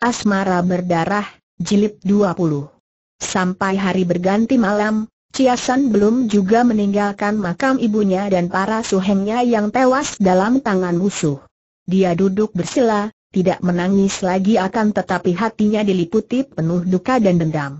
Asmara Berdarah, Jilid 20. Sampai hari berganti malam, Ciasan belum juga meninggalkan makam ibunya dan para suhengnya yang tewas dalam tangan musuh. Dia duduk bersila, tidak menangis lagi akan tetapi hatinya diliputi penuh duka dan dendam.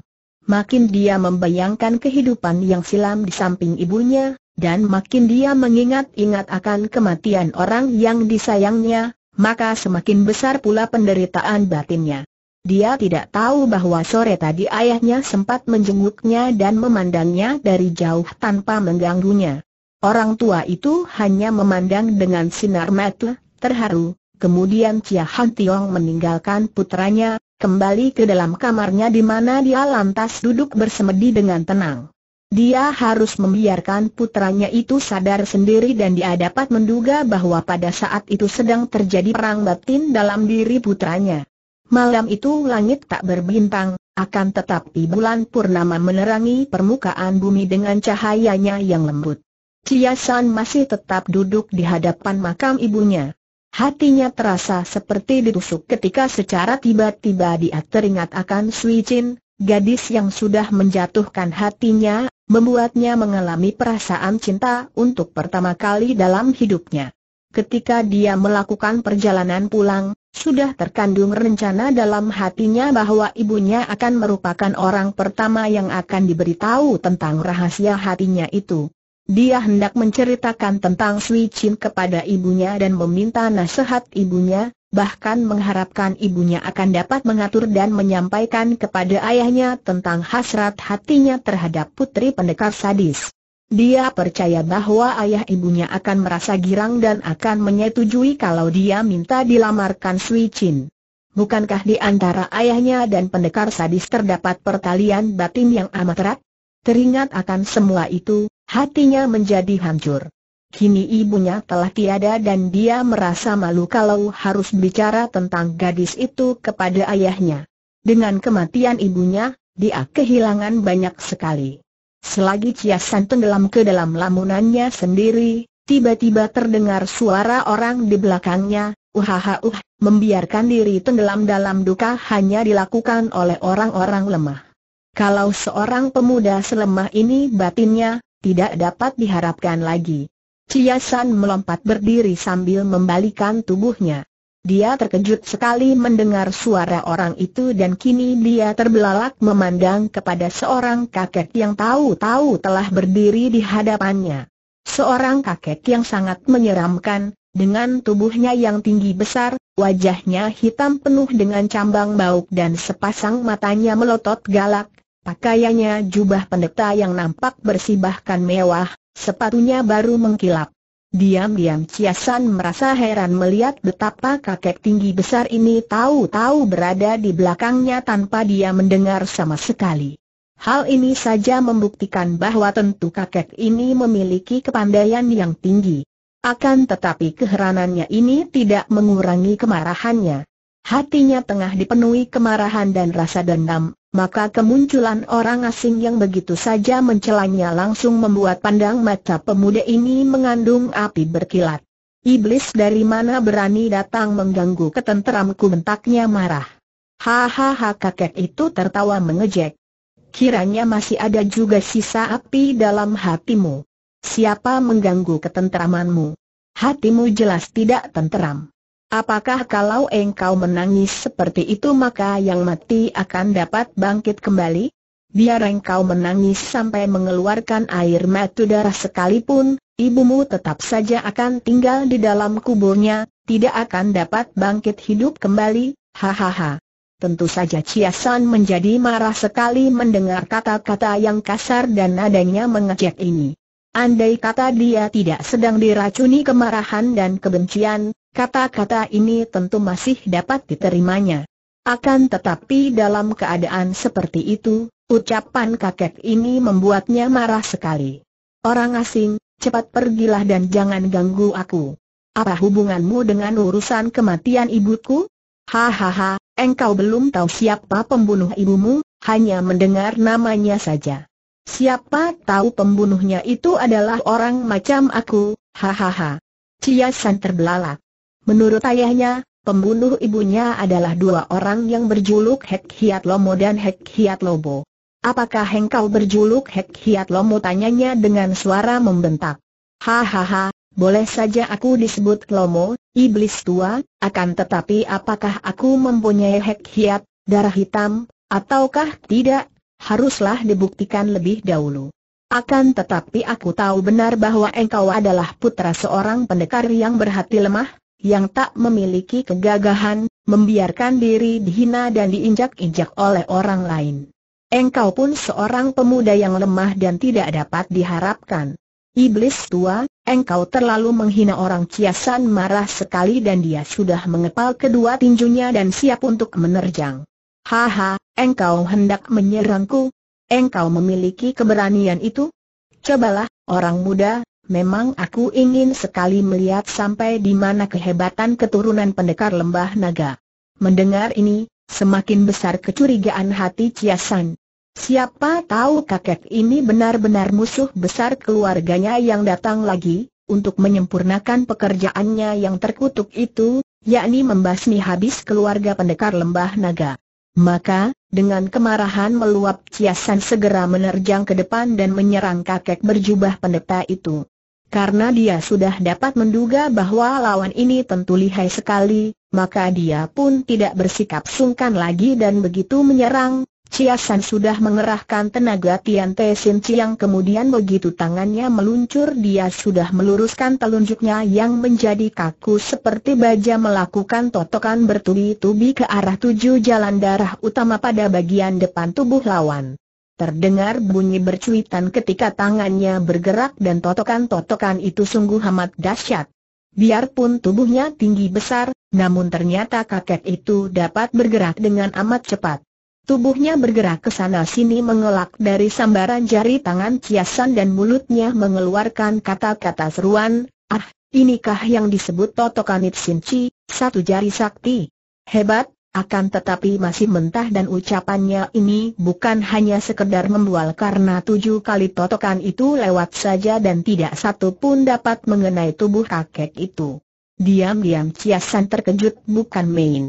Makin dia membayangkan kehidupan yang silam di samping ibunya, dan makin dia mengingat-ingat akan kematian orang yang disayangnya, maka semakin besar pula penderitaan batinnya. Dia tidak tahu bahwa sore tadi ayahnya sempat menjenguknya dan memandangnya dari jauh tanpa mengganggunya. Orang tua itu hanya memandang dengan sinar mata, terharu. Kemudian Chia Han Tiong meninggalkan putranya, kembali ke dalam kamarnya di mana dia lantas duduk bersemedi dengan tenang. Dia harus membiarkan putranya itu sadar sendiri dan dia dapat menduga bahwa pada saat itu sedang terjadi perang batin dalam diri putranya. Malam itu langit tak berbintang, akan tetapi bulan purnama menerangi permukaan bumi dengan cahayanya yang lembut. San masih tetap duduk di hadapan makam ibunya. Hatinya terasa seperti ditusuk ketika secara tiba-tiba dia teringat akan Sui Chin, gadis yang sudah menjatuhkan hatinya membuatnya mengalami perasaan cinta untuk pertama kali dalam hidupnya. Ketika dia melakukan perjalanan pulang, sudah terkandung rencana dalam hatinya bahwa ibunya akan merupakan orang pertama yang akan diberitahu tentang rahasia hatinya itu. Dia hendak menceritakan tentang Sui Chin kepada ibunya dan meminta nasihat ibunya, bahkan mengharapkan ibunya akan dapat mengatur dan menyampaikan kepada ayahnya tentang hasrat hatinya terhadap putri pendekar sadis. Dia percaya bahwa ayah ibunya akan merasa girang dan akan menyetujui kalau dia minta dilamarkan Sui Chin. Bukankah di antara ayahnya dan pendekar sadis terdapat pertalian batin yang amat erat? Teringat akan semua itu, hatinya menjadi hancur. Kini ibunya telah tiada dan dia merasa malu kalau harus bicara tentang gadis itu kepada ayahnya. Dengan kematian ibunya, dia kehilangan banyak sekali. Selagi Ciasan tenggelam ke dalam lamunannya sendiri, tiba-tiba terdengar suara orang di belakangnya, uhaha uh, membiarkan diri tenggelam dalam duka hanya dilakukan oleh orang-orang lemah. Kalau seorang pemuda selemah ini batinnya, tidak dapat diharapkan lagi. Ciasan melompat berdiri sambil membalikan tubuhnya. Dia terkejut sekali mendengar suara orang itu dan kini dia terbelalak memandang kepada seorang kakek yang tahu-tahu telah berdiri di hadapannya. Seorang kakek yang sangat menyeramkan, dengan tubuhnya yang tinggi besar, wajahnya hitam penuh dengan cambang bauk dan sepasang matanya melotot galak, pakaiannya jubah pendeta yang nampak bersibahkan mewah, sepatunya baru mengkilap. Diam-diam Ciasan merasa heran melihat betapa kakek tinggi besar ini tahu-tahu berada di belakangnya tanpa dia mendengar sama sekali. Hal ini saja membuktikan bahwa tentu kakek ini memiliki kepandaian yang tinggi. Akan tetapi keheranannya ini tidak mengurangi kemarahannya. Hatinya tengah dipenuhi kemarahan dan rasa dendam, maka kemunculan orang asing yang begitu saja mencelanya langsung membuat pandang mata pemuda ini mengandung api berkilat. Iblis dari mana berani datang mengganggu ketenteramku bentaknya marah. Hahaha kakek itu tertawa mengejek. Kiranya masih ada juga sisa api dalam hatimu. Siapa mengganggu ketenteramanmu? Hatimu jelas tidak tenteram. Apakah kalau engkau menangis seperti itu maka yang mati akan dapat bangkit kembali? Biar engkau menangis sampai mengeluarkan air mata darah sekalipun, ibumu tetap saja akan tinggal di dalam kuburnya, tidak akan dapat bangkit hidup kembali, hahaha. Tentu saja Ciasan menjadi marah sekali mendengar kata-kata yang kasar dan nadanya mengejek ini. Andai kata dia tidak sedang diracuni kemarahan dan kebencian, Kata-kata ini tentu masih dapat diterimanya. Akan tetapi dalam keadaan seperti itu, ucapan kakek ini membuatnya marah sekali. Orang asing, cepat pergilah dan jangan ganggu aku. Apa hubunganmu dengan urusan kematian ibuku? Hahaha, engkau belum tahu siapa pembunuh ibumu, hanya mendengar namanya saja. Siapa tahu pembunuhnya itu adalah orang macam aku, hahaha. Ciasan terbelalak. Menurut ayahnya, pembunuh ibunya adalah dua orang yang berjuluk Hek Hiat Lomo dan Hek Hiat Lobo. Apakah engkau berjuluk Hek Hiat Lomo tanyanya dengan suara membentak. Hahaha, boleh saja aku disebut Lomo, iblis tua, akan tetapi apakah aku mempunyai Hek Hiat, darah hitam, ataukah tidak, haruslah dibuktikan lebih dahulu. Akan tetapi aku tahu benar bahwa engkau adalah putra seorang pendekar yang berhati lemah, yang tak memiliki kegagahan, membiarkan diri dihina dan diinjak-injak oleh orang lain. Engkau pun seorang pemuda yang lemah dan tidak dapat diharapkan. Iblis tua, engkau terlalu menghina orang Kiasan marah sekali dan dia sudah mengepal kedua tinjunya dan siap untuk menerjang. Haha, engkau hendak menyerangku? Engkau memiliki keberanian itu? Cobalah, orang muda, Memang aku ingin sekali melihat sampai di mana kehebatan keturunan pendekar lembah naga. Mendengar ini, semakin besar kecurigaan hati Ciasan. Siapa tahu kakek ini benar-benar musuh besar keluarganya yang datang lagi, untuk menyempurnakan pekerjaannya yang terkutuk itu, yakni membasmi habis keluarga pendekar lembah naga. Maka, dengan kemarahan meluap Ciasan segera menerjang ke depan dan menyerang kakek berjubah pendeta itu. Karena dia sudah dapat menduga bahwa lawan ini tentu lihai sekali, maka dia pun tidak bersikap sungkan lagi dan begitu menyerang. Ciasan sudah mengerahkan tenaga Tian Te Sin yang kemudian begitu tangannya meluncur dia sudah meluruskan telunjuknya yang menjadi kaku seperti baja melakukan totokan bertubi-tubi ke arah tujuh jalan darah utama pada bagian depan tubuh lawan. Terdengar bunyi bercuitan ketika tangannya bergerak dan totokan-totokan itu sungguh amat dahsyat. Biarpun tubuhnya tinggi besar, namun ternyata kakek itu dapat bergerak dengan amat cepat. Tubuhnya bergerak ke sana sini mengelak dari sambaran jari tangan kiasan dan mulutnya mengeluarkan kata-kata seruan, ah, inikah yang disebut totokan Itsinci, satu jari sakti. Hebat, akan tetapi masih mentah dan ucapannya ini bukan hanya sekedar membual karena tujuh kali totokan itu lewat saja dan tidak satu pun dapat mengenai tubuh kakek itu. Diam-diam Ciasan terkejut bukan main.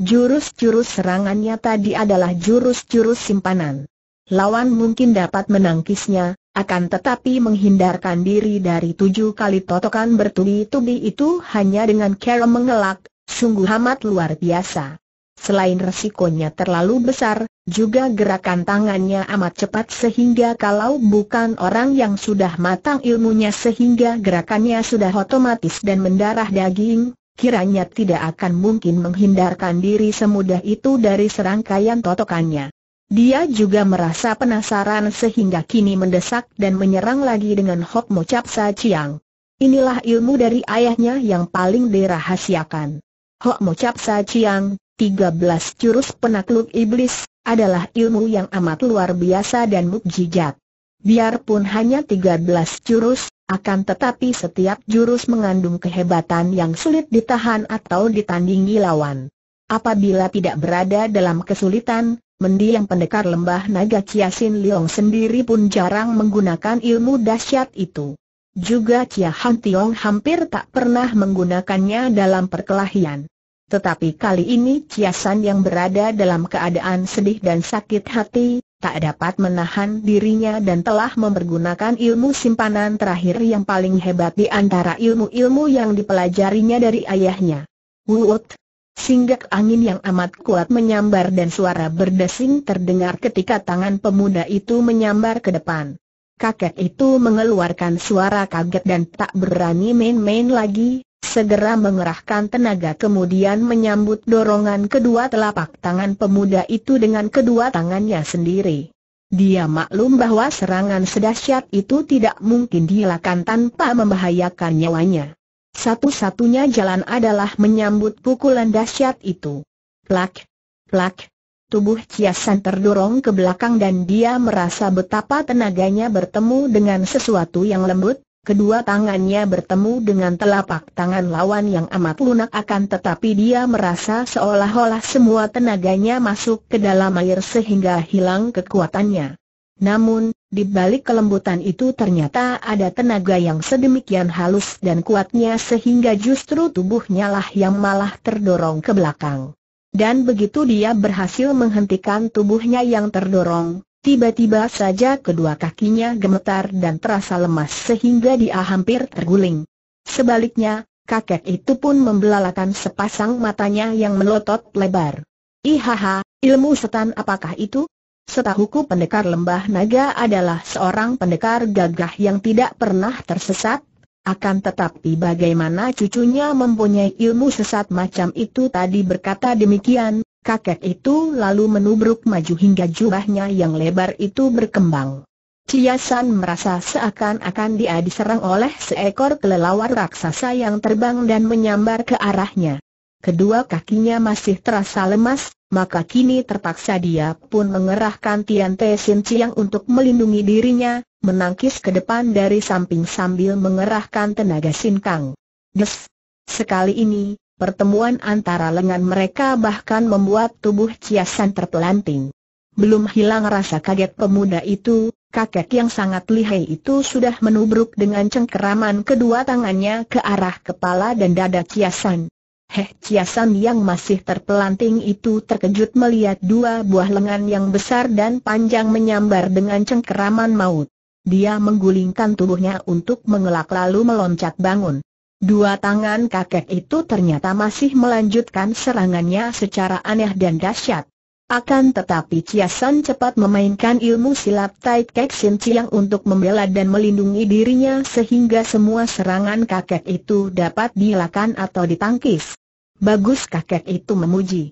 Jurus-jurus serangannya tadi adalah jurus-jurus simpanan. Lawan mungkin dapat menangkisnya, akan tetapi menghindarkan diri dari tujuh kali totokan bertubi-tubi itu hanya dengan cara mengelak, sungguh amat luar biasa. Selain resikonya terlalu besar, juga gerakan tangannya amat cepat sehingga kalau bukan orang yang sudah matang ilmunya sehingga gerakannya sudah otomatis dan mendarah daging, kiranya tidak akan mungkin menghindarkan diri semudah itu dari serangkaian totokannya. Dia juga merasa penasaran sehingga kini mendesak dan menyerang lagi dengan Hok Mo Cap Sa Chiang. Inilah ilmu dari ayahnya yang paling dirahasiakan. Hok Mo Cap Sa Chiang, 13 jurus penakluk iblis, adalah ilmu yang amat luar biasa dan mukjizat. Biarpun hanya tiga belas jurus, akan tetapi setiap jurus mengandung kehebatan yang sulit ditahan atau ditandingi lawan. Apabila tidak berada dalam kesulitan, mendiang pendekar lembah naga Sin Leong sendiri pun jarang menggunakan ilmu dahsyat itu. Juga Chia Han Tiong hampir tak pernah menggunakannya dalam perkelahian. Tetapi kali ini Ciasan yang berada dalam keadaan sedih dan sakit hati, tak dapat menahan dirinya dan telah mempergunakan ilmu simpanan terakhir yang paling hebat di antara ilmu-ilmu yang dipelajarinya dari ayahnya. Wuut! Singgak angin yang amat kuat menyambar dan suara berdesing terdengar ketika tangan pemuda itu menyambar ke depan. Kakek itu mengeluarkan suara kaget dan tak berani main-main lagi, segera mengerahkan tenaga kemudian menyambut dorongan kedua telapak tangan pemuda itu dengan kedua tangannya sendiri. Dia maklum bahwa serangan sedahsyat itu tidak mungkin dilakukan tanpa membahayakan nyawanya. Satu-satunya jalan adalah menyambut pukulan dahsyat itu. Plak, plak, tubuh San terdorong ke belakang dan dia merasa betapa tenaganya bertemu dengan sesuatu yang lembut, Kedua tangannya bertemu dengan telapak tangan lawan yang amat lunak akan tetapi dia merasa seolah-olah semua tenaganya masuk ke dalam air sehingga hilang kekuatannya. Namun, di balik kelembutan itu ternyata ada tenaga yang sedemikian halus dan kuatnya sehingga justru tubuhnya lah yang malah terdorong ke belakang. Dan begitu dia berhasil menghentikan tubuhnya yang terdorong, Tiba-tiba saja kedua kakinya gemetar dan terasa lemas sehingga dia hampir terguling. Sebaliknya, kakek itu pun membelalakan sepasang matanya yang melotot lebar. Ihaha, ilmu setan apakah itu? Setahuku pendekar lembah naga adalah seorang pendekar gagah yang tidak pernah tersesat, akan tetapi bagaimana cucunya mempunyai ilmu sesat macam itu tadi berkata demikian, Kakek itu lalu menubruk maju hingga jubahnya yang lebar itu berkembang. Ciasan merasa seakan-akan dia diserang oleh seekor kelelawar raksasa yang terbang dan menyambar ke arahnya. Kedua kakinya masih terasa lemas, maka kini terpaksa dia pun mengerahkan Tian Te Sin Chiang untuk melindungi dirinya, menangkis ke depan dari samping sambil mengerahkan tenaga Sin Kang. Des! Sekali ini, Pertemuan antara lengan mereka bahkan membuat tubuh Ciasan terpelanting. Belum hilang rasa kaget pemuda itu, kakek yang sangat lihai itu sudah menubruk dengan cengkeraman kedua tangannya ke arah kepala dan dada Ciasan. Heh Ciasan yang masih terpelanting itu terkejut melihat dua buah lengan yang besar dan panjang menyambar dengan cengkeraman maut. Dia menggulingkan tubuhnya untuk mengelak lalu meloncat bangun. Dua tangan kakek itu ternyata masih melanjutkan serangannya secara aneh dan dahsyat. Akan tetapi Ciasan cepat memainkan ilmu silat Tai Kek Sin Chiang untuk membela dan melindungi dirinya sehingga semua serangan kakek itu dapat dilakukan atau ditangkis. Bagus kakek itu memuji.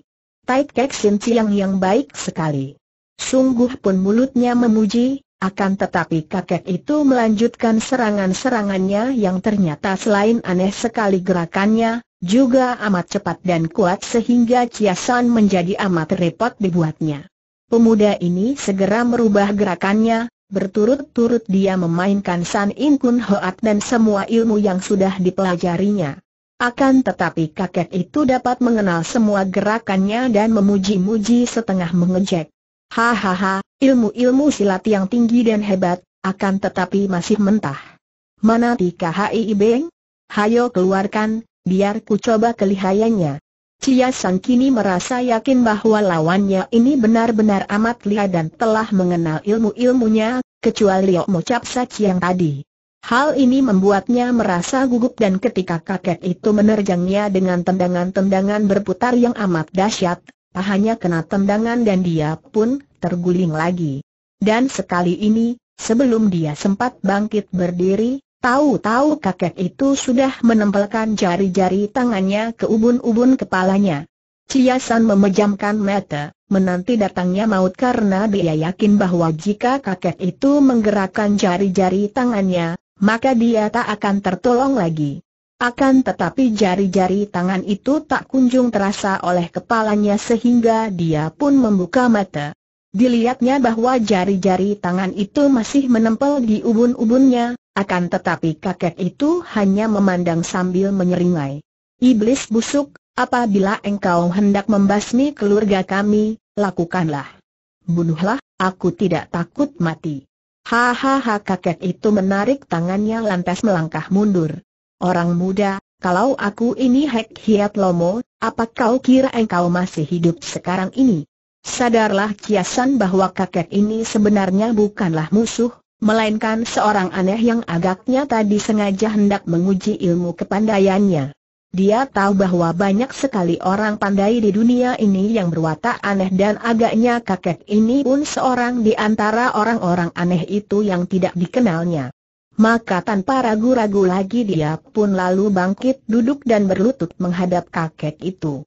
Tai Kek Sin Chiang yang baik sekali. Sungguh pun mulutnya memuji, akan tetapi kakek itu melanjutkan serangan-serangannya yang ternyata selain aneh sekali gerakannya, juga amat cepat dan kuat sehingga ciasan menjadi amat repot dibuatnya. Pemuda ini segera merubah gerakannya, berturut-turut dia memainkan San In Kun Hoat dan semua ilmu yang sudah dipelajarinya. Akan tetapi kakek itu dapat mengenal semua gerakannya dan memuji-muji setengah mengejek. Hahaha, ilmu-ilmu silat yang tinggi dan hebat, akan tetapi masih mentah. Mana Tika Hai Ibeng? Hayo keluarkan, biar ku coba kelihayannya. Cia Sang kini merasa yakin bahwa lawannya ini benar-benar amat lihat dan telah mengenal ilmu-ilmunya, kecuali Yok Mocap Sach yang tadi. Hal ini membuatnya merasa gugup dan ketika kakek itu menerjangnya dengan tendangan-tendangan berputar yang amat dahsyat, pahanya kena tendangan dan dia pun terguling lagi. Dan sekali ini, sebelum dia sempat bangkit berdiri, tahu-tahu kakek itu sudah menempelkan jari-jari tangannya ke ubun-ubun kepalanya. Ciasan memejamkan mata, menanti datangnya maut karena dia yakin bahwa jika kakek itu menggerakkan jari-jari tangannya, maka dia tak akan tertolong lagi. Akan tetapi jari-jari tangan itu tak kunjung terasa oleh kepalanya sehingga dia pun membuka mata. Dilihatnya bahwa jari-jari tangan itu masih menempel di ubun-ubunnya, akan tetapi kakek itu hanya memandang sambil menyeringai. Iblis busuk, apabila engkau hendak membasmi keluarga kami, lakukanlah. Bunuhlah, aku tidak takut mati. Hahaha kakek itu menarik tangannya lantas melangkah mundur. Orang muda, kalau aku ini Hek Hiat Lomo, apa kau kira engkau masih hidup sekarang ini? Sadarlah Kiasan bahwa kakek ini sebenarnya bukanlah musuh, melainkan seorang aneh yang agaknya tadi sengaja hendak menguji ilmu kepandaiannya. Dia tahu bahwa banyak sekali orang pandai di dunia ini yang berwatak aneh dan agaknya kakek ini pun seorang di antara orang-orang aneh itu yang tidak dikenalnya. Maka tanpa ragu-ragu lagi dia pun lalu bangkit duduk dan berlutut menghadap kakek itu.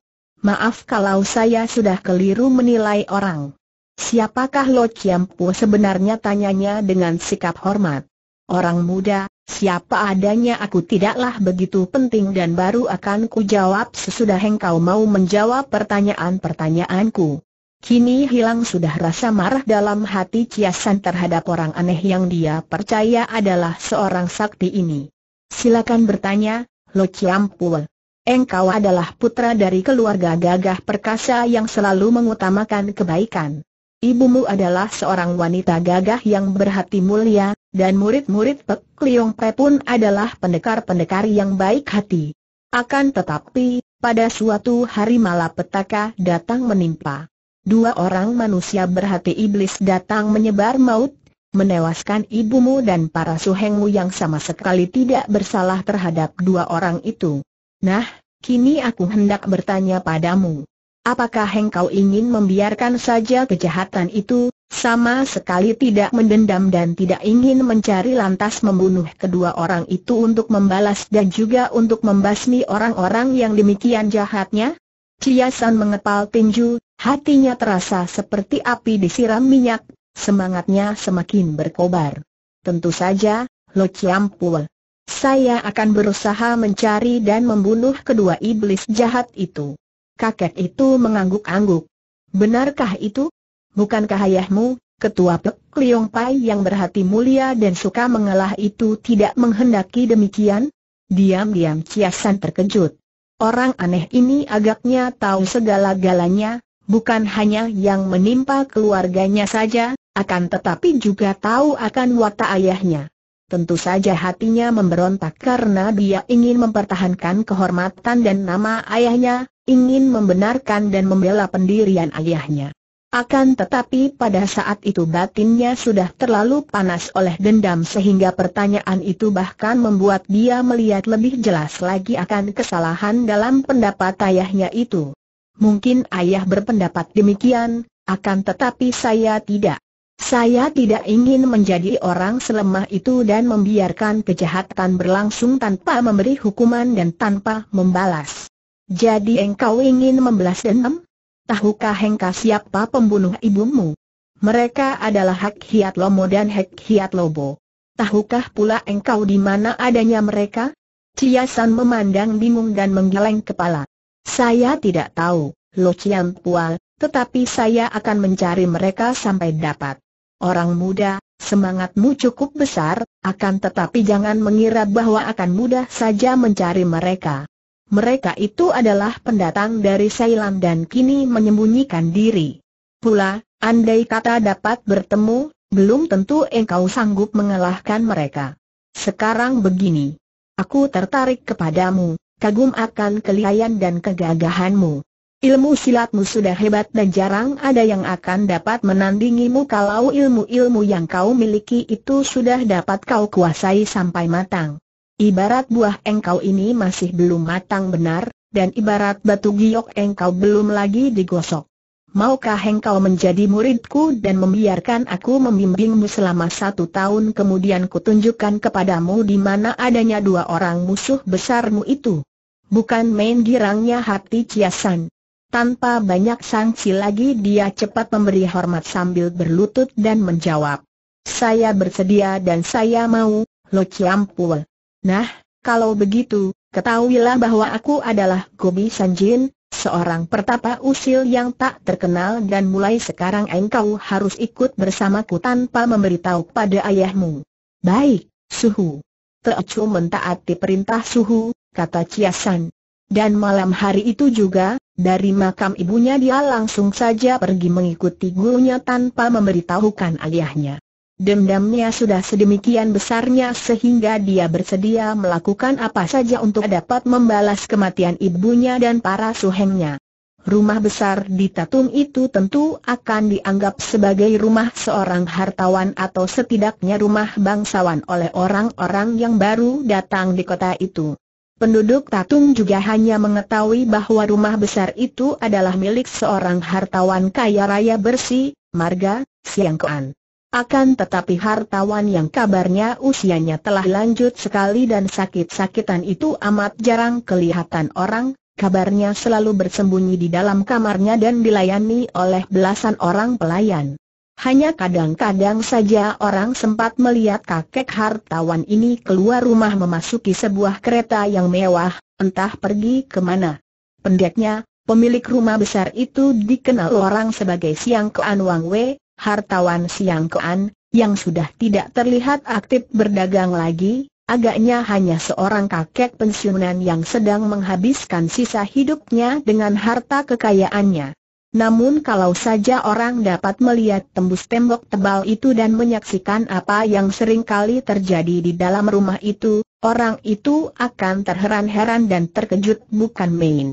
Maaf kalau saya sudah keliru menilai orang. Siapakah Lo Chiampu sebenarnya tanyanya dengan sikap hormat. Orang muda, siapa adanya aku tidaklah begitu penting dan baru akan ku jawab sesudah engkau mau menjawab pertanyaan-pertanyaanku. Kini hilang sudah rasa marah dalam hati Ciasan terhadap orang aneh yang dia percaya adalah seorang sakti ini. Silakan bertanya, Lo Chiampu engkau adalah putra dari keluarga gagah perkasa yang selalu mengutamakan kebaikan. Ibumu adalah seorang wanita gagah yang berhati mulia, dan murid-murid Pek Liong Pe pun adalah pendekar-pendekar yang baik hati. Akan tetapi, pada suatu hari malapetaka datang menimpa. Dua orang manusia berhati iblis datang menyebar maut, menewaskan ibumu dan para suhengmu yang sama sekali tidak bersalah terhadap dua orang itu. Nah, Kini aku hendak bertanya padamu. Apakah engkau ingin membiarkan saja kejahatan itu, sama sekali tidak mendendam dan tidak ingin mencari lantas membunuh kedua orang itu untuk membalas dan juga untuk membasmi orang-orang yang demikian jahatnya? Ciasan mengepal tinju, hatinya terasa seperti api disiram minyak, semangatnya semakin berkobar. Tentu saja, Lo ciampol. Saya akan berusaha mencari dan membunuh kedua iblis jahat itu. Kakek itu mengangguk-angguk. Benarkah itu? Bukankah ayahmu, ketua Pek Liong Pai yang berhati mulia dan suka mengalah itu tidak menghendaki demikian? Diam-diam Ciasan terkejut. Orang aneh ini agaknya tahu segala-galanya, bukan hanya yang menimpa keluarganya saja, akan tetapi juga tahu akan watak ayahnya. Tentu saja hatinya memberontak karena dia ingin mempertahankan kehormatan dan nama ayahnya, ingin membenarkan dan membela pendirian ayahnya. Akan tetapi pada saat itu batinnya sudah terlalu panas oleh dendam sehingga pertanyaan itu bahkan membuat dia melihat lebih jelas lagi akan kesalahan dalam pendapat ayahnya itu. Mungkin ayah berpendapat demikian, akan tetapi saya tidak. Saya tidak ingin menjadi orang selemah itu dan membiarkan kejahatan berlangsung tanpa memberi hukuman dan tanpa membalas. Jadi engkau ingin membalas dendam? Tahukah engkau siapa pembunuh ibumu? Mereka adalah Hak Hiat Lomo dan Hak Hiat Lobo. Tahukah pula engkau di mana adanya mereka? Ciasan memandang bingung dan menggeleng kepala. Saya tidak tahu, Lo Pual, tetapi saya akan mencari mereka sampai dapat. Orang muda, semangatmu cukup besar, akan tetapi jangan mengira bahwa akan mudah saja mencari mereka. Mereka itu adalah pendatang dari Sailan dan kini menyembunyikan diri. Pula, andai kata dapat bertemu, belum tentu engkau sanggup mengalahkan mereka. Sekarang begini. Aku tertarik kepadamu, kagum akan kelihayan dan kegagahanmu. Ilmu silatmu sudah hebat dan jarang ada yang akan dapat menandingimu kalau ilmu-ilmu yang kau miliki itu sudah dapat kau kuasai sampai matang. Ibarat buah engkau ini masih belum matang benar, dan ibarat batu giok engkau belum lagi digosok. Maukah engkau menjadi muridku dan membiarkan aku membimbingmu selama satu tahun kemudian kutunjukkan kepadamu di mana adanya dua orang musuh besarmu itu? Bukan main girangnya hati Ciasan. Tanpa banyak sanksi lagi dia cepat memberi hormat sambil berlutut dan menjawab. Saya bersedia dan saya mau, Lo ciampul. Nah, kalau begitu, ketahuilah bahwa aku adalah Gobi Sanjin, seorang pertapa usil yang tak terkenal dan mulai sekarang engkau harus ikut bersamaku tanpa memberitahu pada ayahmu. Baik, Suhu. Teocu mentaati perintah Suhu, kata Chiasan. Dan malam hari itu juga, dari makam ibunya dia langsung saja pergi mengikuti gurunya tanpa memberitahukan ayahnya. Dendamnya sudah sedemikian besarnya sehingga dia bersedia melakukan apa saja untuk dapat membalas kematian ibunya dan para suhengnya. Rumah besar di Tatung itu tentu akan dianggap sebagai rumah seorang hartawan atau setidaknya rumah bangsawan oleh orang-orang yang baru datang di kota itu. Penduduk Tatung juga hanya mengetahui bahwa rumah besar itu adalah milik seorang hartawan kaya raya bersih, Marga, Siangkoan. Akan tetapi hartawan yang kabarnya usianya telah lanjut sekali dan sakit-sakitan itu amat jarang kelihatan orang, kabarnya selalu bersembunyi di dalam kamarnya dan dilayani oleh belasan orang pelayan. Hanya kadang-kadang saja orang sempat melihat kakek hartawan ini keluar rumah memasuki sebuah kereta yang mewah, entah pergi ke mana. Pendeknya, pemilik rumah besar itu dikenal orang sebagai Siang Kean Wang Wei, hartawan Siang Kean, yang sudah tidak terlihat aktif berdagang lagi, agaknya hanya seorang kakek pensiunan yang sedang menghabiskan sisa hidupnya dengan harta kekayaannya. Namun kalau saja orang dapat melihat tembus tembok tebal itu dan menyaksikan apa yang sering kali terjadi di dalam rumah itu, orang itu akan terheran-heran dan terkejut bukan main.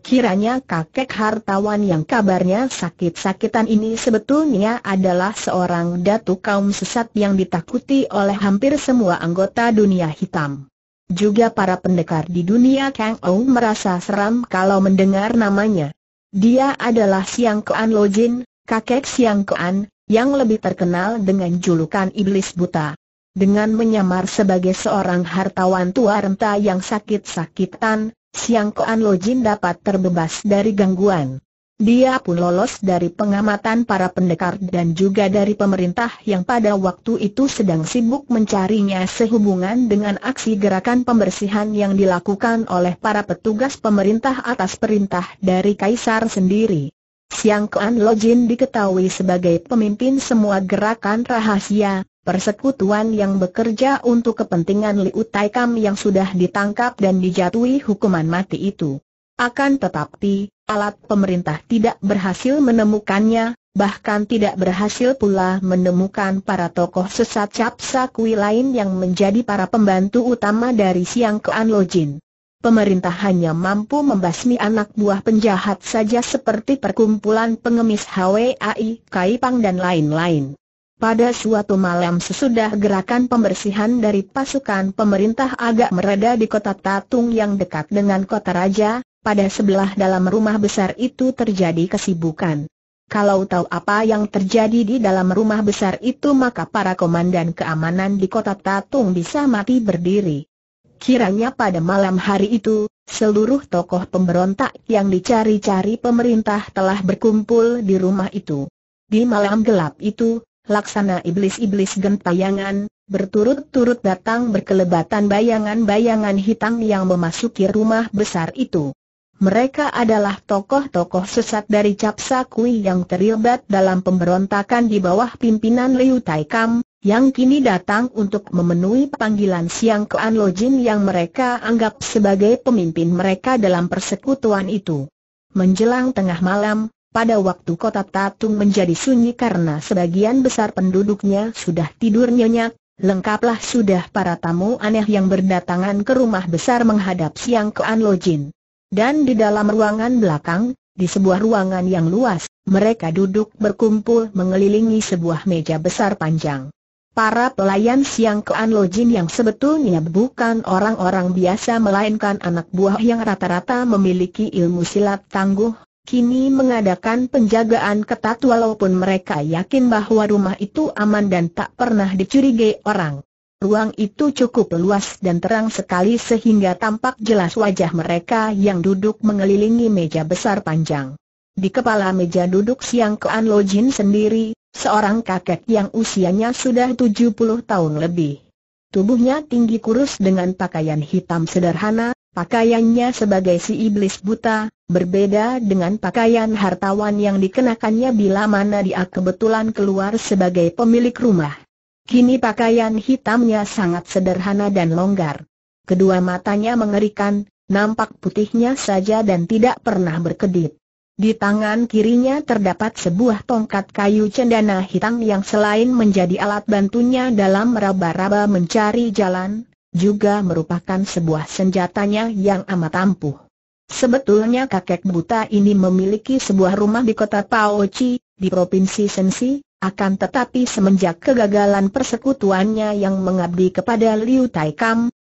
Kiranya kakek hartawan yang kabarnya sakit-sakitan ini sebetulnya adalah seorang datu kaum sesat yang ditakuti oleh hampir semua anggota dunia hitam. Juga para pendekar di dunia Kang Ou merasa seram kalau mendengar namanya. Dia adalah Siang Kean Lojin, kakek Siang Kean, yang lebih terkenal dengan julukan Iblis Buta. Dengan menyamar sebagai seorang hartawan tua renta yang sakit-sakitan, Siang Kean Lojin dapat terbebas dari gangguan. Dia pun lolos dari pengamatan para pendekar dan juga dari pemerintah yang pada waktu itu sedang sibuk mencarinya sehubungan dengan aksi gerakan pembersihan yang dilakukan oleh para petugas pemerintah atas perintah dari Kaisar sendiri. Siang Kuan Lojin diketahui sebagai pemimpin semua gerakan rahasia, persekutuan yang bekerja untuk kepentingan Liu Taikam yang sudah ditangkap dan dijatuhi hukuman mati itu. Akan tetapi, alat pemerintah tidak berhasil menemukannya, bahkan tidak berhasil pula menemukan para tokoh sesat capsa kui lain yang menjadi para pembantu utama dari Siang Kean Lojin. Pemerintah hanya mampu membasmi anak buah penjahat saja seperti perkumpulan pengemis HWAI, Kaipang dan lain-lain. Pada suatu malam sesudah gerakan pembersihan dari pasukan pemerintah agak mereda di kota Tatung yang dekat dengan kota Raja, pada sebelah dalam rumah besar itu terjadi kesibukan. Kalau tahu apa yang terjadi di dalam rumah besar itu maka para komandan keamanan di kota Tatung bisa mati berdiri. Kiranya pada malam hari itu, seluruh tokoh pemberontak yang dicari-cari pemerintah telah berkumpul di rumah itu. Di malam gelap itu, laksana iblis-iblis gentayangan, berturut-turut datang berkelebatan bayangan-bayangan hitam yang memasuki rumah besar itu. Mereka adalah tokoh-tokoh sesat dari Capsa Kui yang terlibat dalam pemberontakan di bawah pimpinan Liu Tai Kam, yang kini datang untuk memenuhi panggilan Siang Kean Lojin yang mereka anggap sebagai pemimpin mereka dalam persekutuan itu. Menjelang tengah malam, pada waktu kota Tatung menjadi sunyi karena sebagian besar penduduknya sudah tidur nyenyak, lengkaplah sudah para tamu aneh yang berdatangan ke rumah besar menghadap Siang Kean Lojin. Dan di dalam ruangan belakang, di sebuah ruangan yang luas, mereka duduk berkumpul mengelilingi sebuah meja besar panjang. Para pelayan siang Kean Lojin yang sebetulnya bukan orang-orang biasa melainkan anak buah yang rata-rata memiliki ilmu silat tangguh, kini mengadakan penjagaan ketat walaupun mereka yakin bahwa rumah itu aman dan tak pernah dicurigai orang. Ruang itu cukup luas dan terang sekali sehingga tampak jelas wajah mereka yang duduk mengelilingi meja besar panjang. Di kepala meja duduk Siang Kean Lo Jin sendiri, seorang kakek yang usianya sudah 70 tahun lebih. Tubuhnya tinggi kurus dengan pakaian hitam sederhana, pakaiannya sebagai si iblis buta, berbeda dengan pakaian hartawan yang dikenakannya bila mana dia kebetulan keluar sebagai pemilik rumah. Kini pakaian hitamnya sangat sederhana dan longgar. Kedua matanya mengerikan, nampak putihnya saja dan tidak pernah berkedip. Di tangan kirinya terdapat sebuah tongkat kayu cendana hitam yang selain menjadi alat bantunya dalam meraba-raba mencari jalan, juga merupakan sebuah senjatanya yang amat ampuh. Sebetulnya kakek buta ini memiliki sebuah rumah di kota Paochi, di provinsi Sensi, akan tetapi semenjak kegagalan persekutuannya yang mengabdi kepada Liu Tai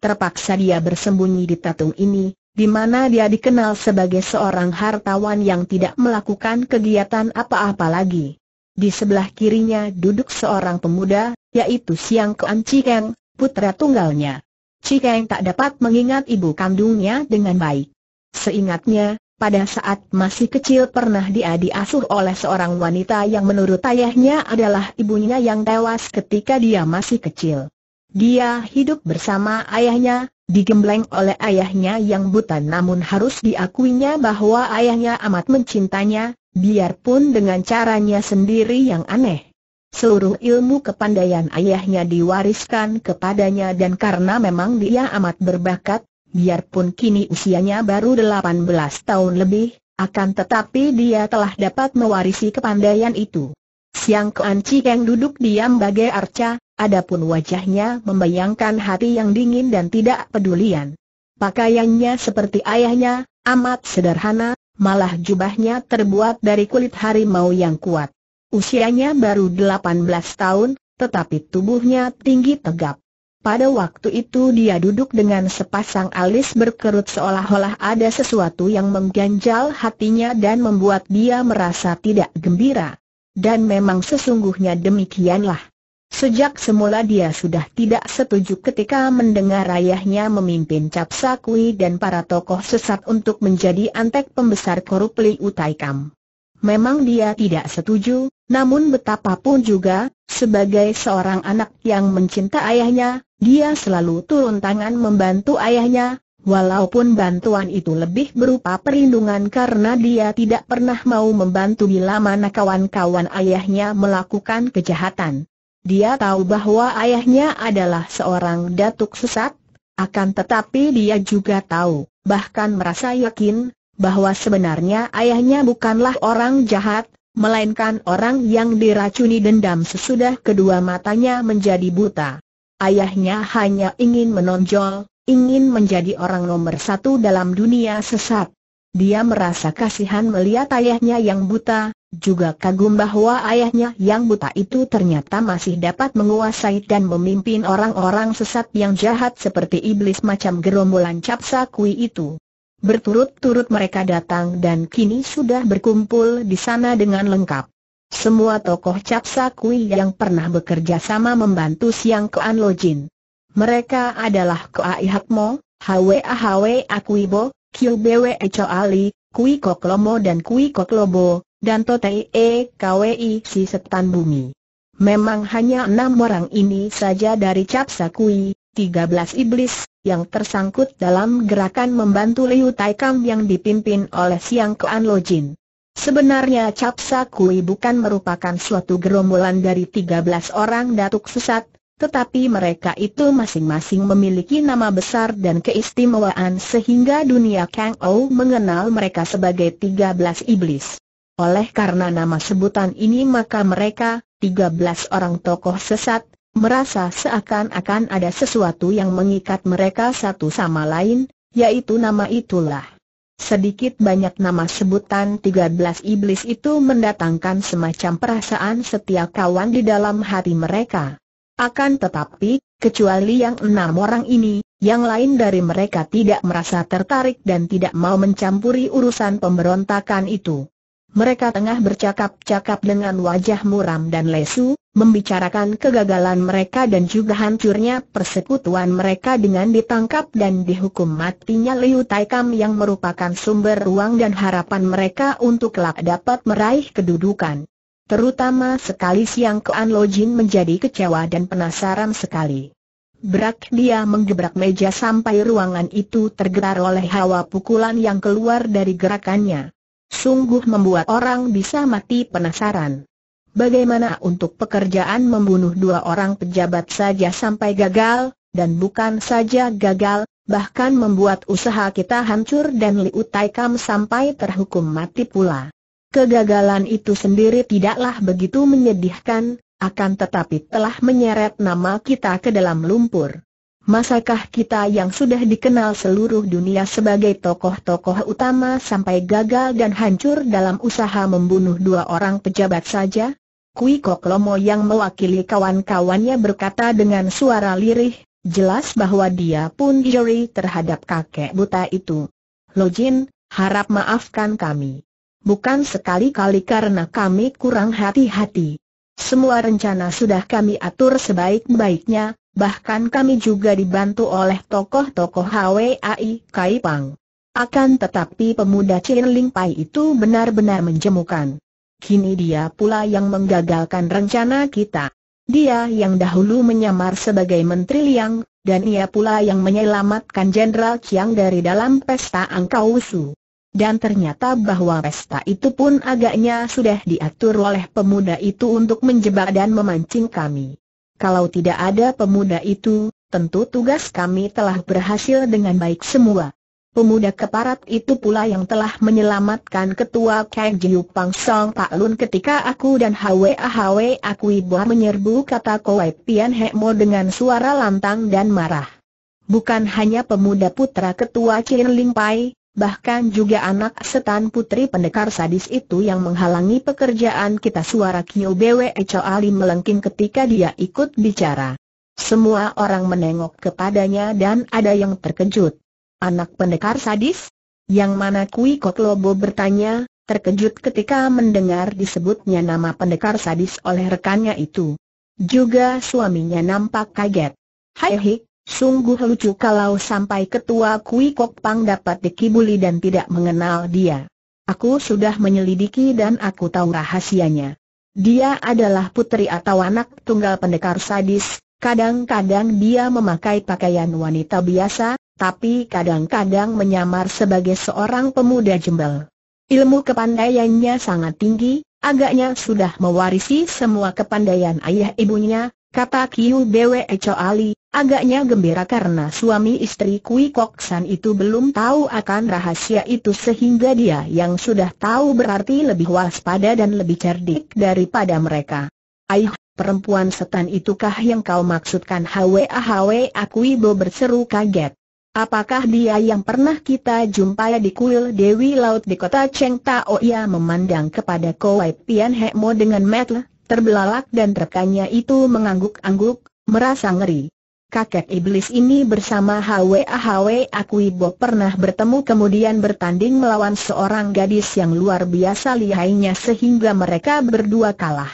terpaksa dia bersembunyi di Tatung ini, di mana dia dikenal sebagai seorang hartawan yang tidak melakukan kegiatan apa-apa lagi. Di sebelah kirinya duduk seorang pemuda, yaitu Siang Kuan Cikeng, putra tunggalnya. Cikeng tak dapat mengingat ibu kandungnya dengan baik. Seingatnya, pada saat masih kecil pernah dia diasuh oleh seorang wanita yang menurut ayahnya adalah ibunya yang tewas ketika dia masih kecil. Dia hidup bersama ayahnya, digembleng oleh ayahnya yang buta namun harus diakuinya bahwa ayahnya amat mencintanya, biarpun dengan caranya sendiri yang aneh. Seluruh ilmu kepandaian ayahnya diwariskan kepadanya dan karena memang dia amat berbakat, Biarpun kini usianya baru 18 tahun lebih, akan tetapi dia telah dapat mewarisi kepandaian itu. Siang Kuan Cikeng duduk diam bagai arca, adapun wajahnya membayangkan hati yang dingin dan tidak pedulian. Pakaiannya seperti ayahnya, amat sederhana, malah jubahnya terbuat dari kulit harimau yang kuat. Usianya baru 18 tahun, tetapi tubuhnya tinggi tegap. Pada waktu itu dia duduk dengan sepasang alis berkerut seolah-olah ada sesuatu yang mengganjal hatinya dan membuat dia merasa tidak gembira. Dan memang sesungguhnya demikianlah. Sejak semula dia sudah tidak setuju ketika mendengar ayahnya memimpin Capsakui dan para tokoh sesat untuk menjadi antek pembesar korupli Utaikam. Memang dia tidak setuju, namun betapapun juga, sebagai seorang anak yang mencinta ayahnya, dia selalu turun tangan membantu ayahnya, walaupun bantuan itu lebih berupa perlindungan karena dia tidak pernah mau membantu bila mana kawan-kawan ayahnya melakukan kejahatan. Dia tahu bahwa ayahnya adalah seorang datuk sesat, akan tetapi dia juga tahu, bahkan merasa yakin, bahwa sebenarnya ayahnya bukanlah orang jahat, melainkan orang yang diracuni dendam sesudah kedua matanya menjadi buta. Ayahnya hanya ingin menonjol, ingin menjadi orang nomor satu dalam dunia sesat. Dia merasa kasihan melihat ayahnya yang buta, juga kagum bahwa ayahnya yang buta itu ternyata masih dapat menguasai dan memimpin orang-orang sesat yang jahat seperti iblis macam gerombolan capsa kui itu. Berturut-turut mereka datang dan kini sudah berkumpul di sana dengan lengkap. Semua tokoh Capsa Kui yang pernah bekerja sama membantu Siang Lo Jin. Mereka adalah Koai Mo, Hwa Ahwe Akuibo, Echo Ali, Kui Koklomo dan Kui Koklobo, dan Totei E Kwi Si Setan Bumi. Memang hanya enam orang ini saja dari Capsa Kui, belas iblis, yang tersangkut dalam gerakan membantu Liu Tai yang dipimpin oleh Siang Lo Jin. Sebenarnya Capsa Kui bukan merupakan suatu gerombolan dari 13 orang datuk sesat, tetapi mereka itu masing-masing memiliki nama besar dan keistimewaan sehingga dunia Kang Ou mengenal mereka sebagai 13 iblis. Oleh karena nama sebutan ini maka mereka, 13 orang tokoh sesat, merasa seakan-akan ada sesuatu yang mengikat mereka satu sama lain, yaitu nama itulah. Sedikit banyak nama sebutan 13 iblis itu mendatangkan semacam perasaan setia kawan di dalam hati mereka. Akan tetapi, kecuali yang enam orang ini, yang lain dari mereka tidak merasa tertarik dan tidak mau mencampuri urusan pemberontakan itu. Mereka tengah bercakap-cakap dengan wajah muram dan lesu, membicarakan kegagalan mereka dan juga hancurnya persekutuan mereka dengan ditangkap dan dihukum matinya Liu Taikam yang merupakan sumber ruang dan harapan mereka untuk kelak dapat meraih kedudukan. Terutama sekali siang Koan Lojin menjadi kecewa dan penasaran sekali. Berak dia menggebrak meja sampai ruangan itu tergerak oleh hawa pukulan yang keluar dari gerakannya. Sungguh membuat orang bisa mati penasaran bagaimana untuk pekerjaan membunuh dua orang pejabat saja sampai gagal, dan bukan saja gagal, bahkan membuat usaha kita hancur dan Liu Tai sampai terhukum mati pula. Kegagalan itu sendiri tidaklah begitu menyedihkan, akan tetapi telah menyeret nama kita ke dalam lumpur. Masakah kita yang sudah dikenal seluruh dunia sebagai tokoh-tokoh utama sampai gagal dan hancur dalam usaha membunuh dua orang pejabat saja? Kui Lomo yang mewakili kawan-kawannya berkata dengan suara lirih, jelas bahwa dia pun juri terhadap kakek buta itu. Lojin, harap maafkan kami. Bukan sekali-kali karena kami kurang hati-hati. Semua rencana sudah kami atur sebaik-baiknya, bahkan kami juga dibantu oleh tokoh-tokoh HWAI Kaipang. Akan tetapi pemuda Chin Ling Pai itu benar-benar menjemukan kini dia pula yang menggagalkan rencana kita. Dia yang dahulu menyamar sebagai Menteri Liang, dan ia pula yang menyelamatkan Jenderal Chiang dari dalam pesta Angkausu. Dan ternyata bahwa pesta itu pun agaknya sudah diatur oleh pemuda itu untuk menjebak dan memancing kami. Kalau tidak ada pemuda itu, tentu tugas kami telah berhasil dengan baik semua. Pemuda keparat itu pula yang telah menyelamatkan ketua Kang Jiu Pang Song Pak Lun ketika aku dan Hwa Hwe aku ibu menyerbu kata Kowai Pian Hek Mo dengan suara lantang dan marah. Bukan hanya pemuda putra ketua Chin Ling Pai, bahkan juga anak setan putri pendekar sadis itu yang menghalangi pekerjaan kita suara Kyo Bwe Cho Ali melengking ketika dia ikut bicara. Semua orang menengok kepadanya dan ada yang terkejut. Anak pendekar sadis? Yang mana Kui Kok Lobo bertanya, terkejut ketika mendengar disebutnya nama pendekar sadis oleh rekannya itu. Juga suaminya nampak kaget. Hai hei, sungguh lucu kalau sampai ketua Kui Kok Pang dapat dikibuli dan tidak mengenal dia. Aku sudah menyelidiki dan aku tahu rahasianya. Dia adalah putri atau anak tunggal pendekar sadis, kadang-kadang dia memakai pakaian wanita biasa, tapi kadang-kadang menyamar sebagai seorang pemuda jembel. Ilmu kepandaiannya sangat tinggi, agaknya sudah mewarisi semua kepandaian ayah ibunya, kata Kiu Bwe Ali, agaknya gembira karena suami istri Kui Kok San itu belum tahu akan rahasia itu sehingga dia yang sudah tahu berarti lebih waspada dan lebih cerdik daripada mereka. Ayuh, perempuan setan itukah yang kau maksudkan Hwa Hwa Kui Bo berseru kaget. Apakah dia yang pernah kita jumpai di kuil Dewi Laut di kota Cheng Tao? Ia memandang kepada Kowai Pian Hekmo dengan metel, terbelalak dan rekannya itu mengangguk-angguk, merasa ngeri. Kakek iblis ini bersama Hwa Hwa Akuibo pernah bertemu kemudian bertanding melawan seorang gadis yang luar biasa lihainya sehingga mereka berdua kalah.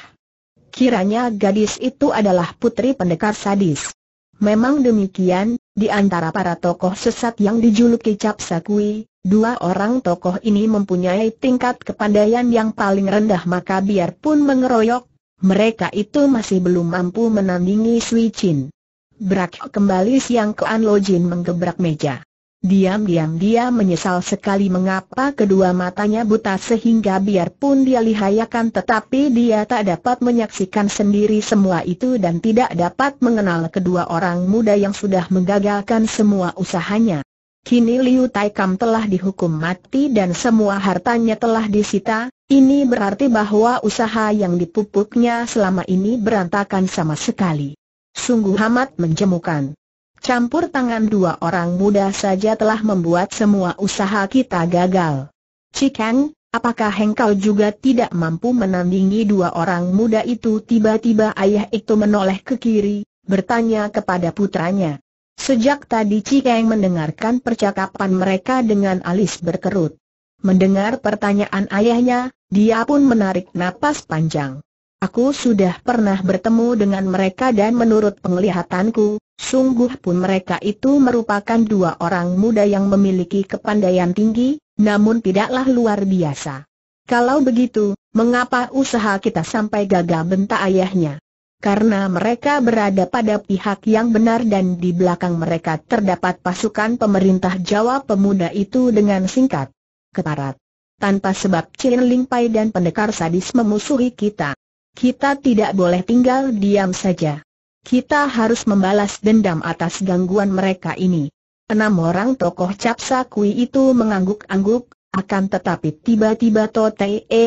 Kiranya gadis itu adalah putri pendekar sadis. Memang demikian, di antara para tokoh sesat yang dijuluki Cap Sakui, dua orang tokoh ini mempunyai tingkat kepandaian yang paling rendah maka biarpun mengeroyok, mereka itu masih belum mampu menandingi Sui Chin. Berak kembali siang ke An Lo Jin menggebrak meja. Diam-diam dia menyesal sekali mengapa kedua matanya buta sehingga biarpun dia lihayakan tetapi dia tak dapat menyaksikan sendiri semua itu dan tidak dapat mengenal kedua orang muda yang sudah menggagalkan semua usahanya. Kini Liu Taikam telah dihukum mati dan semua hartanya telah disita, ini berarti bahwa usaha yang dipupuknya selama ini berantakan sama sekali. Sungguh amat menjemukan campur tangan dua orang muda saja telah membuat semua usaha kita gagal. Cikeng, apakah engkau juga tidak mampu menandingi dua orang muda itu? Tiba-tiba ayah itu menoleh ke kiri, bertanya kepada putranya. Sejak tadi Cikeng mendengarkan percakapan mereka dengan alis berkerut. Mendengar pertanyaan ayahnya, dia pun menarik napas panjang. Aku sudah pernah bertemu dengan mereka dan menurut penglihatanku, sungguh pun mereka itu merupakan dua orang muda yang memiliki kepandaian tinggi, namun tidaklah luar biasa. Kalau begitu, mengapa usaha kita sampai gagal bentak ayahnya? Karena mereka berada pada pihak yang benar dan di belakang mereka terdapat pasukan pemerintah Jawa pemuda itu dengan singkat. Keparat. Tanpa sebab Chin Ling Pai dan pendekar sadis memusuhi kita. Kita tidak boleh tinggal diam saja. Kita harus membalas dendam atas gangguan mereka ini. Enam orang tokoh Capsa Kui itu mengangguk-angguk, akan tetapi tiba-tiba Tote E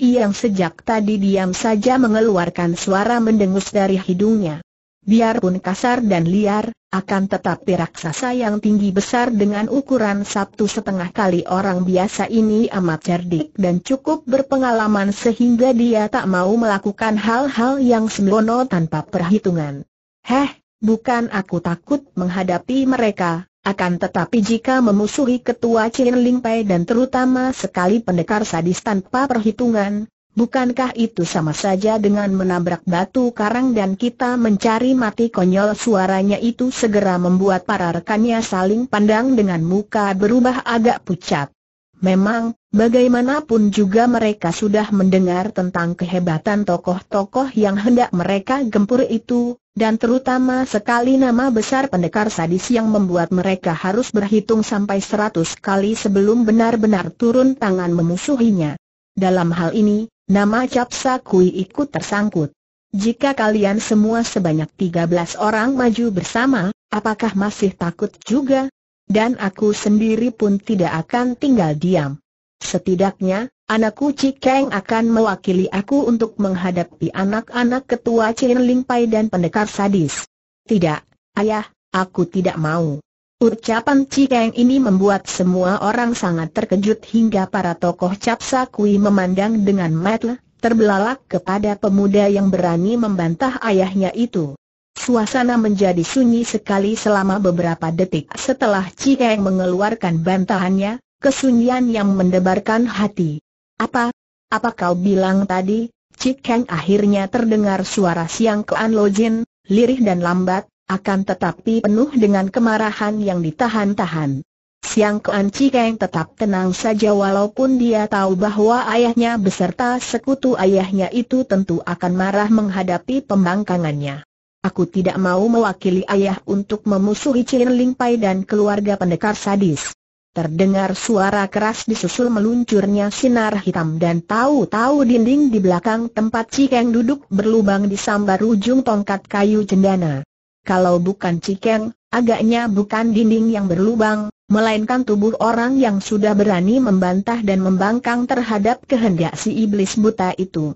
yang sejak tadi diam saja mengeluarkan suara mendengus dari hidungnya. Biarpun kasar dan liar, akan tetapi raksasa yang tinggi besar dengan ukuran satu setengah kali orang biasa ini amat cerdik dan cukup berpengalaman sehingga dia tak mau melakukan hal-hal yang sembrono tanpa perhitungan. Heh, bukan aku takut menghadapi mereka, akan tetapi jika memusuhi ketua Chin Ling dan terutama sekali pendekar sadis tanpa perhitungan, Bukankah itu sama saja dengan menabrak batu karang dan kita mencari mati konyol suaranya itu segera membuat para rekannya saling pandang dengan muka berubah agak pucat. Memang, bagaimanapun juga mereka sudah mendengar tentang kehebatan tokoh-tokoh yang hendak mereka gempur itu, dan terutama sekali nama besar pendekar sadis yang membuat mereka harus berhitung sampai seratus kali sebelum benar-benar turun tangan memusuhinya. Dalam hal ini, Nama Capsa Kui ikut tersangkut. Jika kalian semua sebanyak 13 orang maju bersama, apakah masih takut juga? Dan aku sendiri pun tidak akan tinggal diam. Setidaknya, anakku Cikeng akan mewakili aku untuk menghadapi anak-anak ketua Chen Ling Pai dan pendekar sadis. Tidak, ayah, aku tidak mau. Ucapan Cikeng ini membuat semua orang sangat terkejut hingga para tokoh Capsa Kui memandang dengan mata terbelalak kepada pemuda yang berani membantah ayahnya itu. Suasana menjadi sunyi sekali selama beberapa detik setelah Cikeng mengeluarkan bantahannya, kesunyian yang mendebarkan hati. Apa? Apa kau bilang tadi? Cikeng akhirnya terdengar suara siang ke Anlojin, lirih dan lambat, akan tetapi penuh dengan kemarahan yang ditahan-tahan. Siang Kuan Cikeng tetap tenang saja walaupun dia tahu bahwa ayahnya beserta sekutu ayahnya itu tentu akan marah menghadapi pembangkangannya. Aku tidak mau mewakili ayah untuk memusuhi Chin Ling Pai dan keluarga pendekar sadis. Terdengar suara keras disusul meluncurnya sinar hitam dan tahu-tahu dinding di belakang tempat Cikeng duduk berlubang disambar ujung tongkat kayu jendana kalau bukan Cikeng, agaknya bukan dinding yang berlubang, melainkan tubuh orang yang sudah berani membantah dan membangkang terhadap kehendak si iblis buta itu.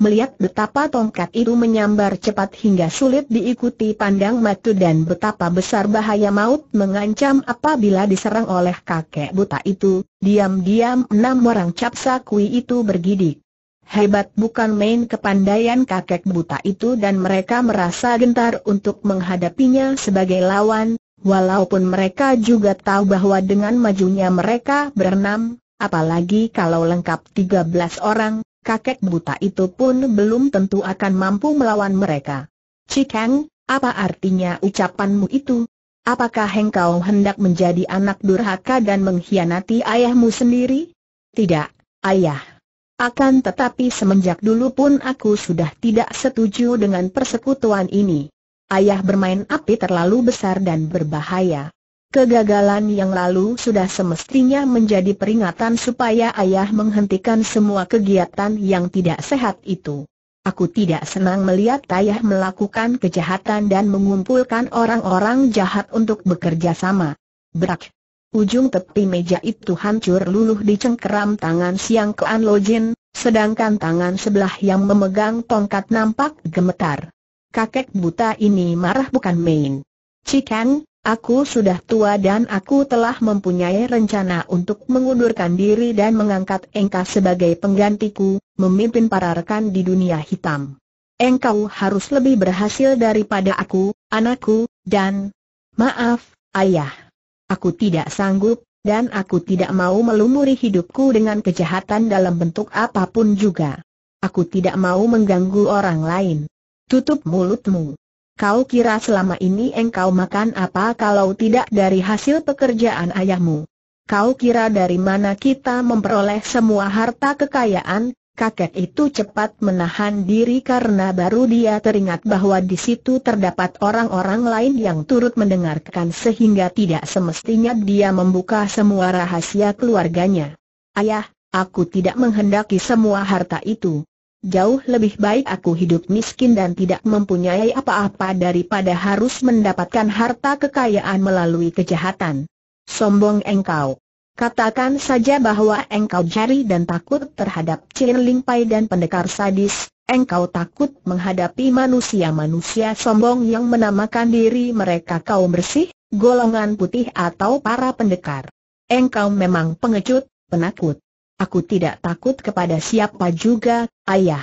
Melihat betapa tongkat itu menyambar cepat hingga sulit diikuti pandang matu dan betapa besar bahaya maut mengancam apabila diserang oleh kakek buta itu, diam-diam enam orang capsa kui itu bergidik. Hebat bukan main kepandaian kakek buta itu dan mereka merasa gentar untuk menghadapinya sebagai lawan, walaupun mereka juga tahu bahwa dengan majunya mereka berenam, apalagi kalau lengkap 13 orang, kakek buta itu pun belum tentu akan mampu melawan mereka. Cikeng, apa artinya ucapanmu itu? Apakah engkau hendak menjadi anak durhaka dan mengkhianati ayahmu sendiri? Tidak, ayah. Akan tetapi semenjak dulu pun aku sudah tidak setuju dengan persekutuan ini. Ayah bermain api terlalu besar dan berbahaya. Kegagalan yang lalu sudah semestinya menjadi peringatan supaya ayah menghentikan semua kegiatan yang tidak sehat itu. Aku tidak senang melihat ayah melakukan kejahatan dan mengumpulkan orang-orang jahat untuk bekerja sama. Berak, Ujung tepi meja itu hancur luluh di cengkeram tangan Siang Kean Lojin, sedangkan tangan sebelah yang memegang tongkat nampak gemetar. Kakek buta ini marah bukan main. Cikan, aku sudah tua dan aku telah mempunyai rencana untuk mengundurkan diri dan mengangkat engkau sebagai penggantiku, memimpin para rekan di dunia hitam. Engkau harus lebih berhasil daripada aku, anakku, dan... Maaf, ayah. Aku tidak sanggup, dan aku tidak mau melumuri hidupku dengan kejahatan dalam bentuk apapun juga. Aku tidak mau mengganggu orang lain. Tutup mulutmu. Kau kira selama ini engkau makan apa kalau tidak dari hasil pekerjaan ayahmu? Kau kira dari mana kita memperoleh semua harta kekayaan, kakek itu cepat menahan diri karena baru dia teringat bahwa di situ terdapat orang-orang lain yang turut mendengarkan sehingga tidak semestinya dia membuka semua rahasia keluarganya. Ayah, aku tidak menghendaki semua harta itu. Jauh lebih baik aku hidup miskin dan tidak mempunyai apa-apa daripada harus mendapatkan harta kekayaan melalui kejahatan. Sombong engkau. Katakan saja bahwa engkau jari dan takut terhadap Ling Pai dan pendekar sadis, engkau takut menghadapi manusia-manusia sombong yang menamakan diri mereka kaum bersih, golongan putih atau para pendekar. Engkau memang pengecut, penakut. Aku tidak takut kepada siapa juga, ayah.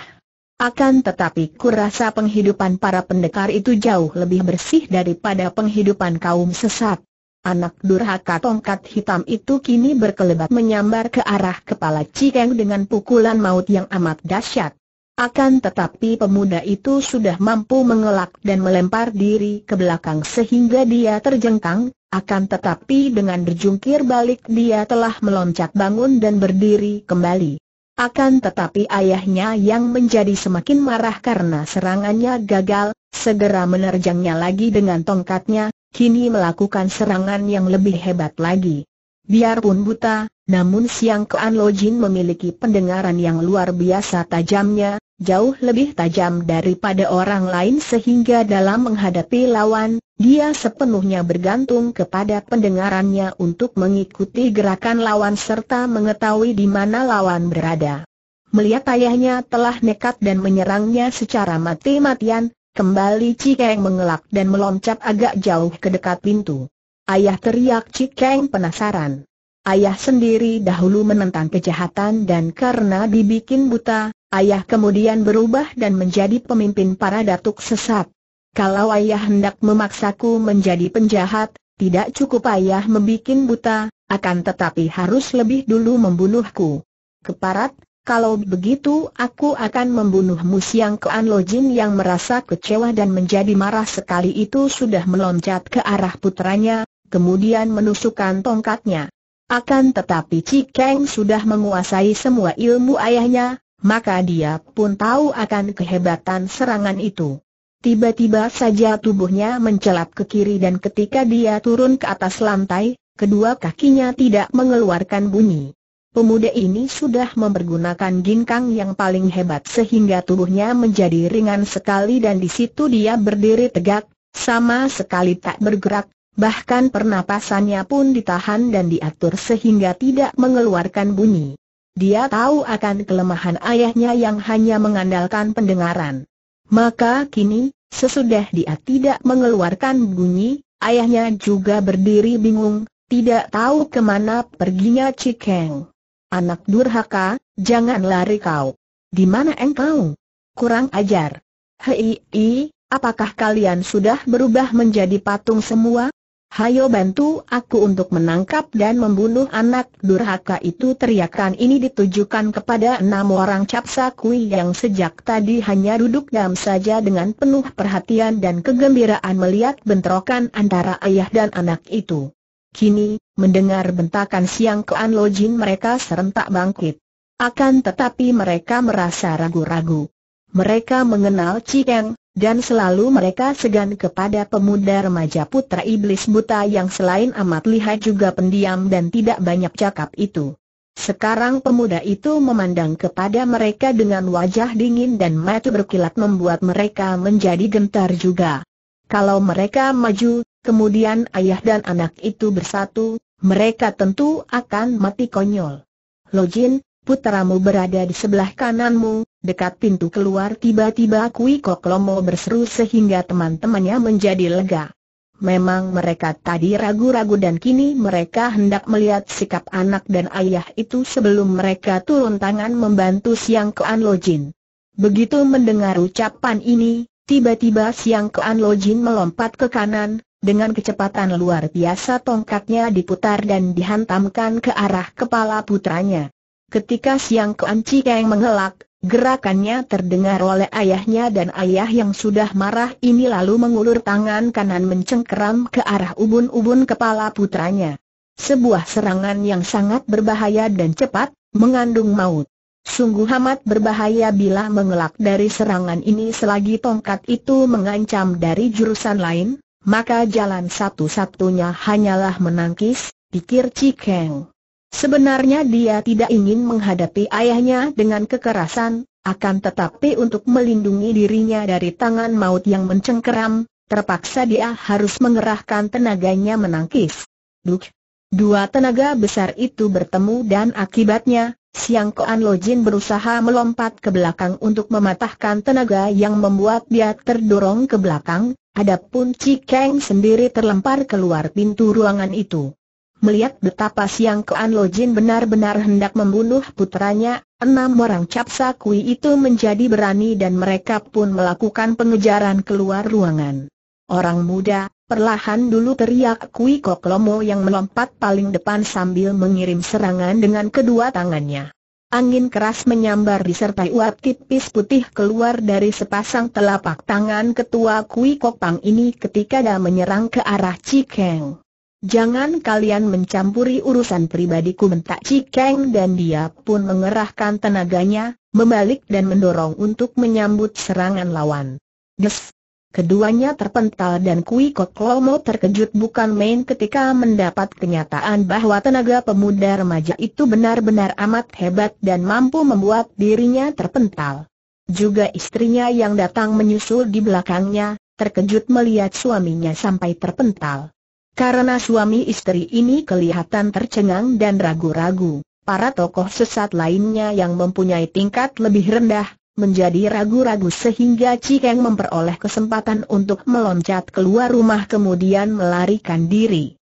Akan tetapi kurasa penghidupan para pendekar itu jauh lebih bersih daripada penghidupan kaum sesat. Anak durhaka tongkat hitam itu kini berkelebat menyambar ke arah kepala Cikeng dengan pukulan maut yang amat dahsyat. Akan tetapi pemuda itu sudah mampu mengelak dan melempar diri ke belakang sehingga dia terjengkang, akan tetapi dengan berjungkir balik dia telah meloncat bangun dan berdiri kembali. Akan tetapi ayahnya yang menjadi semakin marah karena serangannya gagal, segera menerjangnya lagi dengan tongkatnya, kini melakukan serangan yang lebih hebat lagi. Biarpun buta, namun Siang Kean Lo Jin memiliki pendengaran yang luar biasa tajamnya, jauh lebih tajam daripada orang lain sehingga dalam menghadapi lawan, dia sepenuhnya bergantung kepada pendengarannya untuk mengikuti gerakan lawan serta mengetahui di mana lawan berada. Melihat ayahnya telah nekat dan menyerangnya secara mati-matian, Kembali Cikeng mengelak dan meloncat agak jauh ke dekat pintu. Ayah teriak Cikeng penasaran. Ayah sendiri dahulu menentang kejahatan dan karena dibikin buta, ayah kemudian berubah dan menjadi pemimpin para datuk sesat. Kalau ayah hendak memaksaku menjadi penjahat, tidak cukup ayah membikin buta, akan tetapi harus lebih dulu membunuhku. Keparat, kalau begitu aku akan membunuhmu siang ke Lo yang merasa kecewa dan menjadi marah sekali itu sudah meloncat ke arah putranya, kemudian menusukkan tongkatnya. Akan tetapi Cikeng sudah menguasai semua ilmu ayahnya, maka dia pun tahu akan kehebatan serangan itu. Tiba-tiba saja tubuhnya mencelat ke kiri dan ketika dia turun ke atas lantai, kedua kakinya tidak mengeluarkan bunyi. Pemuda ini sudah mempergunakan ginkang yang paling hebat sehingga tubuhnya menjadi ringan sekali dan di situ dia berdiri tegak, sama sekali tak bergerak, bahkan pernapasannya pun ditahan dan diatur sehingga tidak mengeluarkan bunyi. Dia tahu akan kelemahan ayahnya yang hanya mengandalkan pendengaran. Maka kini, sesudah dia tidak mengeluarkan bunyi, ayahnya juga berdiri bingung, tidak tahu kemana perginya Cikeng. Anak durhaka, jangan lari kau. Di mana engkau? Kurang ajar. Hei, hei, apakah kalian sudah berubah menjadi patung semua? Hayo bantu aku untuk menangkap dan membunuh anak durhaka itu teriakan ini ditujukan kepada enam orang capsa kui yang sejak tadi hanya duduk diam saja dengan penuh perhatian dan kegembiraan melihat bentrokan antara ayah dan anak itu. Kini, mendengar bentakan siang Lo Jin mereka serentak bangkit. Akan tetapi mereka merasa ragu-ragu. Mereka mengenal Cikeng, dan selalu mereka segan kepada pemuda remaja putra iblis buta yang selain amat lihai juga pendiam dan tidak banyak cakap itu. Sekarang pemuda itu memandang kepada mereka dengan wajah dingin dan mata berkilat membuat mereka menjadi gentar juga. Kalau mereka maju, kemudian ayah dan anak itu bersatu, mereka tentu akan mati konyol. Lojin, putramu berada di sebelah kananmu, dekat pintu keluar tiba-tiba Kui Kok Lomo berseru sehingga teman-temannya menjadi lega. Memang mereka tadi ragu-ragu dan kini mereka hendak melihat sikap anak dan ayah itu sebelum mereka turun tangan membantu Siang Kean Lojin. Begitu mendengar ucapan ini, tiba-tiba Siang Kean Lojin melompat ke kanan, dengan kecepatan luar biasa tongkatnya diputar dan dihantamkan ke arah kepala putranya. Ketika siang keanci yang mengelak, gerakannya terdengar oleh ayahnya dan ayah yang sudah marah ini lalu mengulur tangan kanan mencengkeram ke arah ubun-ubun kepala putranya. Sebuah serangan yang sangat berbahaya dan cepat, mengandung maut. Sungguh amat berbahaya bila mengelak dari serangan ini selagi tongkat itu mengancam dari jurusan lain, maka jalan satu-satunya hanyalah menangkis, pikir Cikeng. Sebenarnya dia tidak ingin menghadapi ayahnya dengan kekerasan, akan tetapi untuk melindungi dirinya dari tangan maut yang mencengkeram, terpaksa dia harus mengerahkan tenaganya menangkis. Duk! Dua tenaga besar itu bertemu dan akibatnya, Siang Koan Lo Jin berusaha melompat ke belakang untuk mematahkan tenaga yang membuat dia terdorong ke belakang, adapun Chi Kang sendiri terlempar keluar pintu ruangan itu. Melihat betapa Siang Koan Lo Jin benar-benar hendak membunuh putranya, enam orang capsa kui itu menjadi berani dan mereka pun melakukan pengejaran keluar ruangan. Orang muda, Perlahan dulu teriak Kui Kok Lomo yang melompat paling depan sambil mengirim serangan dengan kedua tangannya. Angin keras menyambar disertai uap tipis putih keluar dari sepasang telapak tangan ketua Kui Kok Pang ini ketika dia menyerang ke arah Cikeng. Jangan kalian mencampuri urusan pribadiku mentak Cikeng dan dia pun mengerahkan tenaganya, membalik dan mendorong untuk menyambut serangan lawan. Des! Keduanya terpental dan Kui Kok Lomo terkejut bukan main ketika mendapat kenyataan bahwa tenaga pemuda remaja itu benar-benar amat hebat dan mampu membuat dirinya terpental. Juga istrinya yang datang menyusul di belakangnya, terkejut melihat suaminya sampai terpental. Karena suami istri ini kelihatan tercengang dan ragu-ragu, para tokoh sesat lainnya yang mempunyai tingkat lebih rendah, menjadi ragu-ragu sehingga Cikeng memperoleh kesempatan untuk meloncat keluar rumah kemudian melarikan diri.